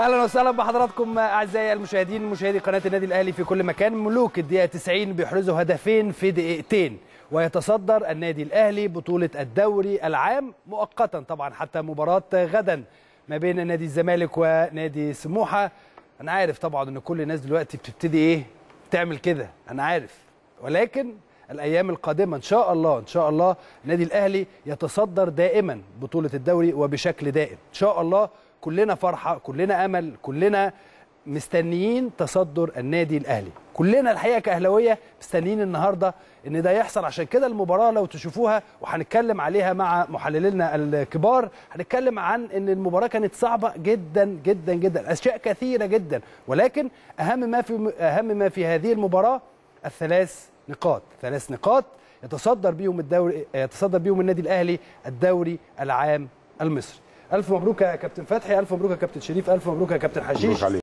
اهلا وسهلا بحضراتكم اعزائي المشاهدين مشاهدي قناه النادي الاهلي في كل مكان ملوك الدقيقه 90 بيحرزوا هدفين في دقيقتين ويتصدر النادي الاهلي بطوله الدوري العام مؤقتا طبعا حتى مباراه غدا ما بين نادي الزمالك ونادي سموحه انا عارف طبعا ان كل الناس دلوقتي بتبتدي ايه تعمل كده انا عارف ولكن الايام القادمه ان شاء الله ان شاء الله النادي الاهلي يتصدر دائما بطوله الدوري وبشكل دائم ان شاء الله كلنا فرحه كلنا امل كلنا مستنيين تصدر النادي الاهلي كلنا الحقيقه كاهلاويه مستنيين النهارده ان ده يحصل عشان كده المباراه لو تشوفوها وهنتكلم عليها مع محللينا الكبار هنتكلم عن ان المباراه كانت صعبه جدا جدا جدا اشياء كثيره جدا ولكن اهم ما في اهم ما في هذه المباراه الثلاث نقاط ثلاث نقاط يتصدر بيهم الدوري يتصدر بيهم النادي الاهلي الدوري العام المصري الف مبروك يا كابتن فتحي الف مبروك يا كابتن شريف الف مبروك يا كابتن حشيش